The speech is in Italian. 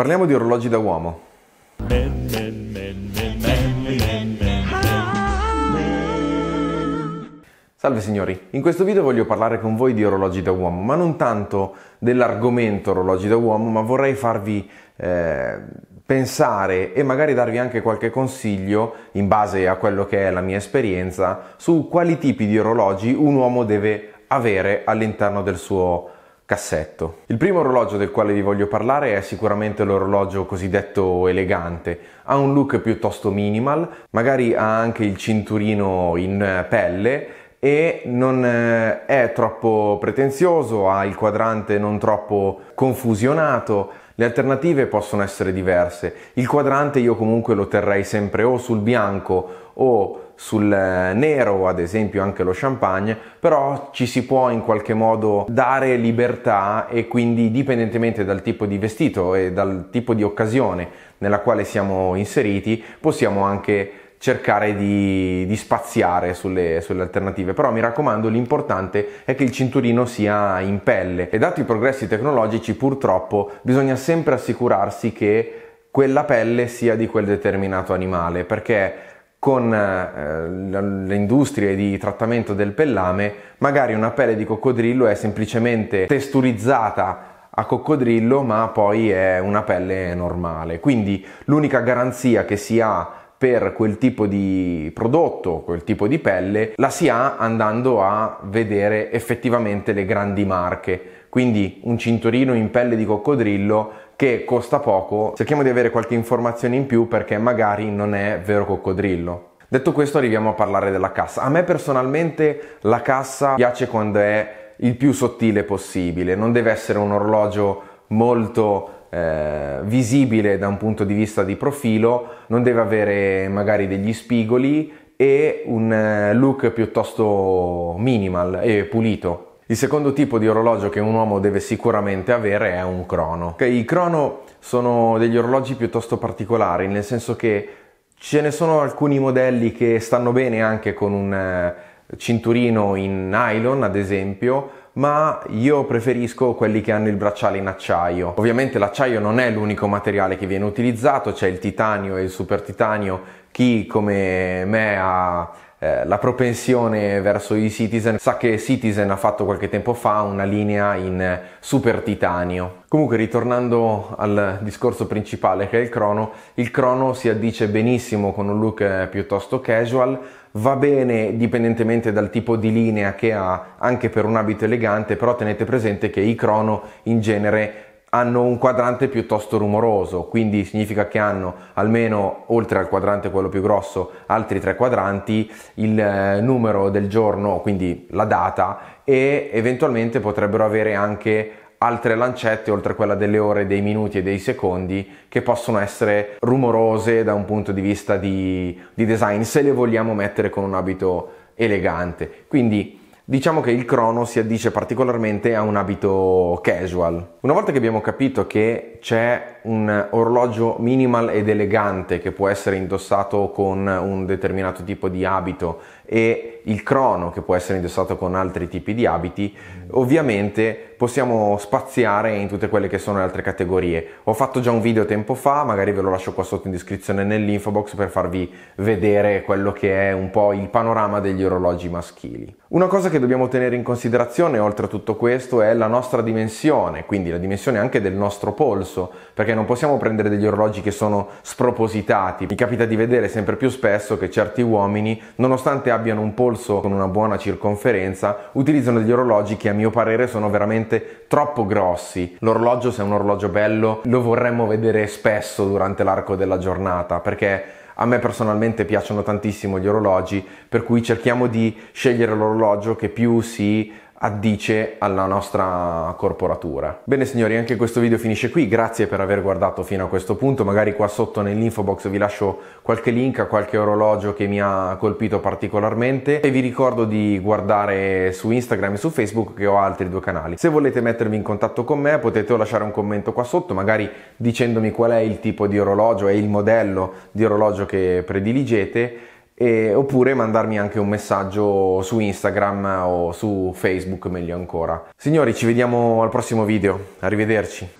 Parliamo di orologi da uomo. Salve signori, in questo video voglio parlare con voi di orologi da uomo, ma non tanto dell'argomento orologi da uomo, ma vorrei farvi eh, pensare e magari darvi anche qualche consiglio in base a quello che è la mia esperienza su quali tipi di orologi un uomo deve avere all'interno del suo cassetto. Il primo orologio del quale vi voglio parlare è sicuramente l'orologio cosiddetto elegante. Ha un look piuttosto minimal, magari ha anche il cinturino in eh, pelle e non eh, è troppo pretenzioso, ha il quadrante non troppo confusionato. Le alternative possono essere diverse. Il quadrante io comunque lo terrei sempre o sul bianco o sul eh, nero, ad esempio anche lo champagne, però ci si può in qualche modo dare libertà e quindi dipendentemente dal tipo di vestito e dal tipo di occasione nella quale siamo inseriti, possiamo anche cercare di, di spaziare sulle, sulle, alternative però mi raccomando l'importante è che il cinturino sia in pelle e dato i progressi tecnologici purtroppo bisogna sempre assicurarsi che quella pelle sia di quel determinato animale perché con eh, eh le industrie di trattamento del pellame, magari una pelle di coccodrillo è semplicemente testurizzata a coccodrillo, ma poi è una pelle normale. Quindi l'unica garanzia che si ha per quel tipo di prodotto, quel tipo di pelle, la si ha andando a vedere effettivamente le grandi marche. Quindi un cinturino in pelle di coccodrillo che costa poco, cerchiamo di avere qualche informazione in più perché magari non è vero coccodrillo. Detto questo arriviamo a parlare della cassa. A me personalmente la cassa piace quando è il più sottile possibile, non deve essere un orologio molto eh, visibile da un punto di vista di profilo, non deve avere magari degli spigoli e un eh, look piuttosto minimal e pulito. Il secondo tipo di orologio che un uomo deve sicuramente avere è un crono. I crono sono degli orologi piuttosto particolari, nel senso che ce ne sono alcuni modelli che stanno bene anche con un eh, cinturino in nylon, ad esempio, ma io preferisco quelli che hanno il bracciale in acciaio. Ovviamente l'acciaio non è l'unico materiale che viene utilizzato, c'è il titanio e il super titanio. Chi come me ha eh, la propensione verso i Citizen sa che Citizen ha fatto qualche tempo fa una linea in super titanio. Comunque ritornando al discorso principale che è il crono, il crono si addice benissimo con un look eh, piuttosto casual, va bene dipendentemente dal tipo di linea che ha anche per un abito elegante, però tenete presente che i crono in genere hanno un quadrante piuttosto rumoroso, quindi significa che hanno almeno oltre al quadrante quello più grosso altri tre quadranti, il eh, numero del giorno, quindi la data e eventualmente potrebbero avere anche altre lancette oltre a quella delle ore, dei minuti e dei secondi che possono essere rumorose da un punto di vista di, di design se le vogliamo mettere con un abito elegante. Quindi Diciamo che il crono si addice particolarmente a un abito casual. Una volta che abbiamo capito che c'è un orologio minimal ed elegante che può essere indossato con un determinato tipo di abito e il crono che può essere indossato con altri tipi di abiti, ovviamente possiamo spaziare in tutte quelle che sono le altre categorie. Ho fatto già un video tempo fa, magari ve lo lascio qua sotto in descrizione nell'info box per farvi vedere quello che è un po' il panorama degli orologi maschili. Una cosa che dobbiamo tenere in considerazione oltre a tutto questo è la nostra dimensione, quindi la dimensione anche del nostro polso, perché non possiamo prendere degli orologi che sono spropositati. Mi capita di vedere sempre più spesso che certi uomini, nonostante abbiano abbiano un polso con una buona circonferenza utilizzano degli orologi che a mio parere sono veramente troppo grossi. L'orologio, se è un orologio bello, lo vorremmo vedere spesso durante l'arco della giornata perché a me personalmente piacciono tantissimo gli orologi, per cui cerchiamo di scegliere l'orologio che più si addice alla nostra corporatura. Bene signori, anche questo video finisce qui, grazie per aver guardato fino a questo punto, magari qua sotto nell'info box vi lascio qualche link a qualche orologio che mi ha colpito particolarmente e vi ricordo di guardare su Instagram e su Facebook che ho altri due canali. Se volete mettervi in contatto con me potete lasciare un commento qua sotto, magari dicendomi qual è il tipo di orologio e il modello di orologio che prediligete e, oppure mandarmi anche un messaggio su Instagram o su Facebook meglio ancora. Signori, ci vediamo al prossimo video, arrivederci.